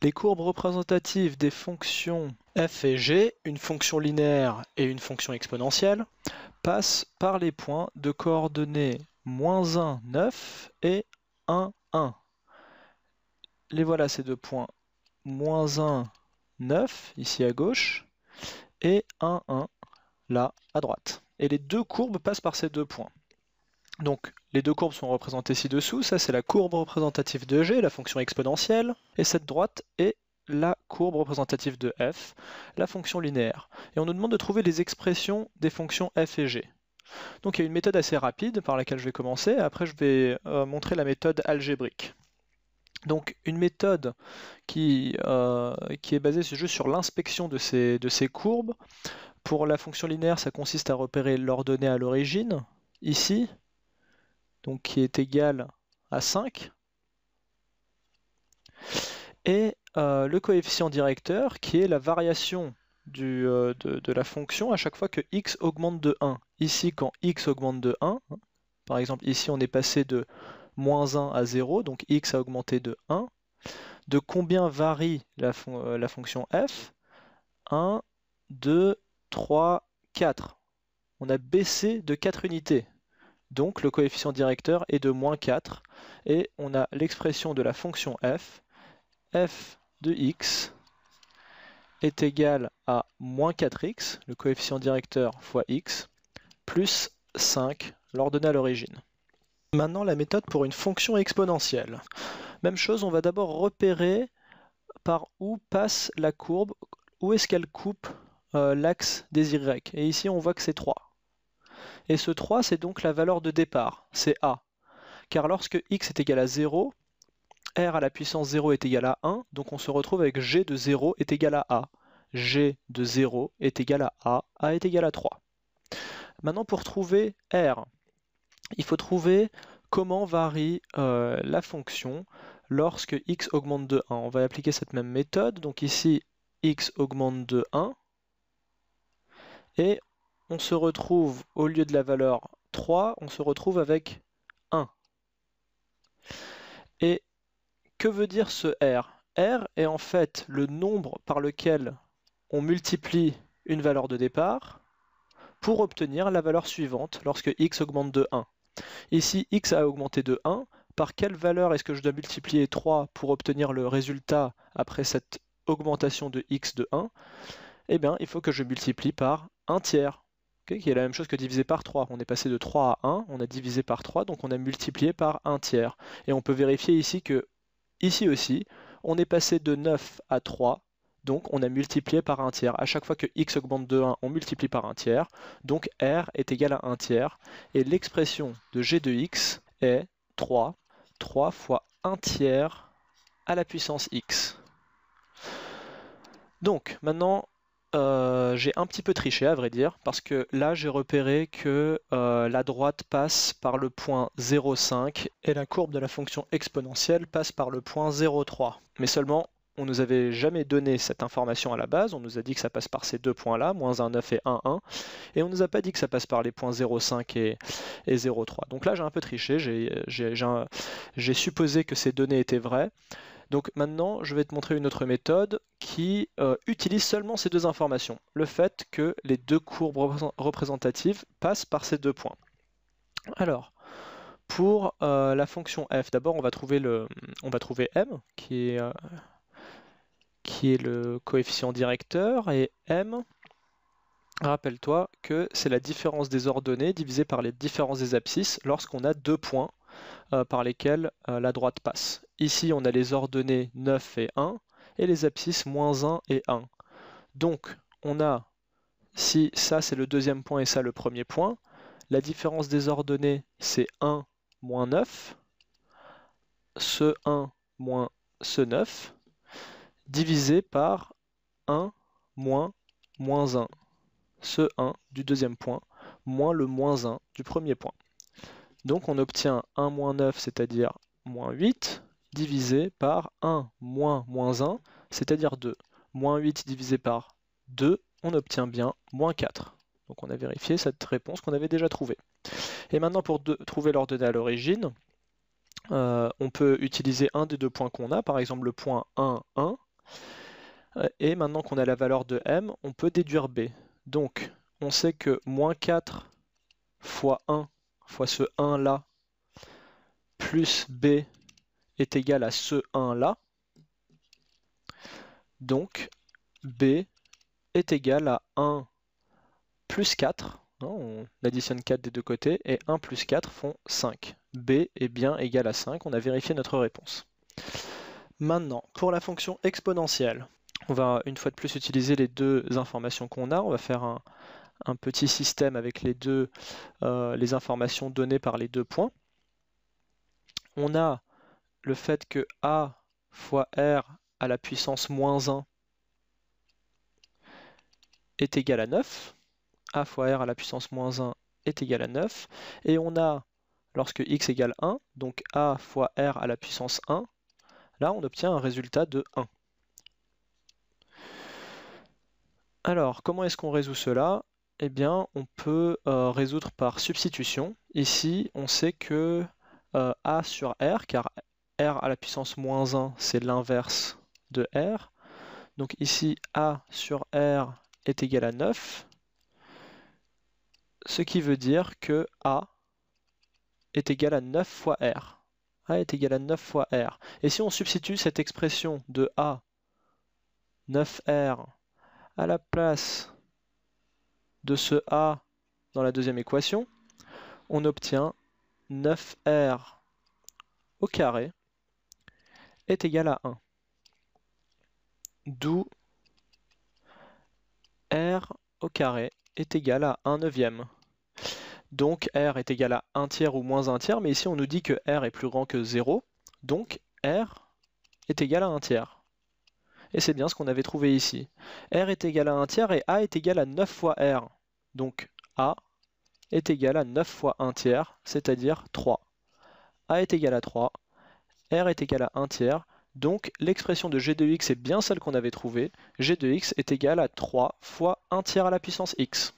Les courbes représentatives des fonctions f et g, une fonction linéaire et une fonction exponentielle, passent par les points de coordonnées moins 1, 9 et 1, 1. Les voilà ces deux points, moins 1, 9, ici à gauche, et 1, 1, là à droite. Et les deux courbes passent par ces deux points. Donc les deux courbes sont représentées ci-dessous, ça c'est la courbe représentative de g, la fonction exponentielle, et cette droite est la courbe représentative de f, la fonction linéaire. Et on nous demande de trouver les expressions des fonctions f et g. Donc il y a une méthode assez rapide par laquelle je vais commencer, après je vais euh, montrer la méthode algébrique. Donc une méthode euh, qui, est basée juste sur l'inspection de ces, de ces courbes. Pour la fonction linéaire, ça consiste à repérer l'ordonnée à l'origine, ici, donc qui est égal à 5, et euh, le coefficient directeur qui est la variation euh, de, la fonction à chaque fois que x augmente de 1. Ici, quand x augmente de 1, hein, par exemple ici on est passé de moins 1 à 0, donc x a augmenté de 1, de combien varie la, euh, la fonction f 1, 2, 3, 4. On a baissé de 4 unités, donc le coefficient directeur est de moins 4 et on a l'expression de la fonction f. f de x est égal à moins 4x, le coefficient directeur fois x, plus 5, l'ordonnée à l'origine. Maintenant la méthode pour une fonction exponentielle. Même chose, on va d'abord repérer par où passe la courbe, où est-ce qu'elle coupe euh, l'axe des y. Et ici on voit que c'est 3. Et ce 3, c'est donc la valeur de départ, c'est A. Car lorsque x est égal à 0, r à la puissance 0 est égal à 1, donc on se retrouve avec g de 0 est égal à A. g de 0 est égal à A, A est égal à 3. Maintenant, pour trouver r, il faut trouver comment varie euh, la fonction lorsque x augmente de 1. On va appliquer cette même méthode. Donc ici, x augmente de 1. Et on se retrouve au lieu de la valeur 3, on se retrouve avec 1. Et que veut dire ce R R est en fait le nombre par lequel on multiplie une valeur de départ pour obtenir la valeur suivante lorsque x augmente de 1. Ici, x a augmenté de 1. Par quelle valeur est-ce que je dois multiplier 3 pour obtenir le résultat après cette augmentation de x de 1 Eh bien, il faut que je multiplie par 1 tiers qui est la même chose que divisé par 3. On est passé de 3 à 1, on a divisé par 3, donc on a multiplié par 1 tiers. Et on peut vérifier ici que, ici aussi, on est passé de 9 à 3, donc on a multiplié par 1 tiers. A chaque fois que x augmente de 1, on multiplie par 1 tiers, donc r est égal à 1 tiers, et l'expression de g de x est 3, 3 fois 1 tiers à la puissance x. Donc, maintenant, euh, j'ai un petit peu triché à vrai dire, parce que là j'ai repéré que euh, la droite passe par le point 0,5 et la courbe de la fonction exponentielle passe par le point 0,3. Mais seulement, on nous avait jamais donné cette information à la base, on nous a dit que ça passe par ces deux points-là, moins 1, et 1, et on nous a pas dit que ça passe par les points 0,5 et, et 0,3. Donc là j'ai un peu triché, j'ai supposé que ces données étaient vraies. Donc maintenant, je vais te montrer une autre méthode qui euh, utilise seulement ces deux informations. Le fait que les deux courbes représentatives passent par ces deux points. Alors, pour euh, la fonction f, d'abord on va trouver on va trouver m qui est, euh, qui est le coefficient directeur et m. Rappelle-toi que c'est la différence des ordonnées divisée par les différences des abscisses lorsqu'on a deux points euh, par lesquelles euh, la droite passe. Ici, on a les ordonnées 9 et 1 et les abscisses moins 1 et 1. Donc, on a, si ça c'est le deuxième point et ça le premier point, la différence des ordonnées c'est 1 moins 9, ce 1 moins ce 9, divisé par 1 moins moins 1, ce 1 du deuxième point, moins le moins 1 du premier point. Donc on obtient 1 moins 9, c'est-à-dire moins 8, divisé par 1 moins moins 1, c'est-à-dire 2. Moins 8 divisé par 2, on obtient bien moins 4. Donc on a vérifié cette réponse qu'on avait déjà trouvée. Et maintenant pour trouver l'ordonnée à l'origine, euh, on peut utiliser un des deux points qu'on a, par exemple le point 1, 1. Euh, et maintenant qu'on a la valeur de m, on peut déduire b. Donc on sait que moins 4 fois 1 fois ce 1 là plus B est égal à ce 1 là. Donc B est égal à 1 plus 4. on additionne 4 des deux côtés et 1 plus 4 font 5. B est bien égal à 5. On a vérifié notre réponse. Maintenant, pour la fonction exponentielle, on va une fois de plus utiliser les deux informations qu'on a. On va faire un, un petit système avec les deux, euh, les informations données par les deux points. On a le fait que A fois R à la puissance moins 1 est égal à 9. A fois R à la puissance moins 1 est égal à 9. Et on a, lorsque x égale 1, donc A fois R à la puissance 1, là on obtient un résultat de 1. Alors, comment est-ce qu'on résout cela eh bien, on peut euh, résoudre par substitution. Ici, on sait que euh, A sur R, car R à la puissance moins 1, c'est l'inverse de R. Donc ici, A sur R est égal à 9, ce qui veut dire que A est égal à 9 fois R. A est égal à 9 fois R. Et si on substitue cette expression de A, 9R, à la place de ce A dans la deuxième équation, on obtient 9R au carré est égal à 1. D'où R au carré est égal à 1 neuvième. Donc R est égal à 1 tiers ou moins 1 tiers, mais ici on nous dit que R est plus grand que 0, donc R est égal à 1 tiers. Et c'est bien ce qu'on avait trouvé ici. R est égal à 1 tiers et A est égal à 9 fois R. Donc A est égal à 9 fois 1 tiers, c'est-à-dire 3. A est égal à 3, R est égal à 1 tiers, donc l'expression de g de x est bien celle qu'on avait trouvée, g de x est égal à 3 fois 1 tiers à la puissance x.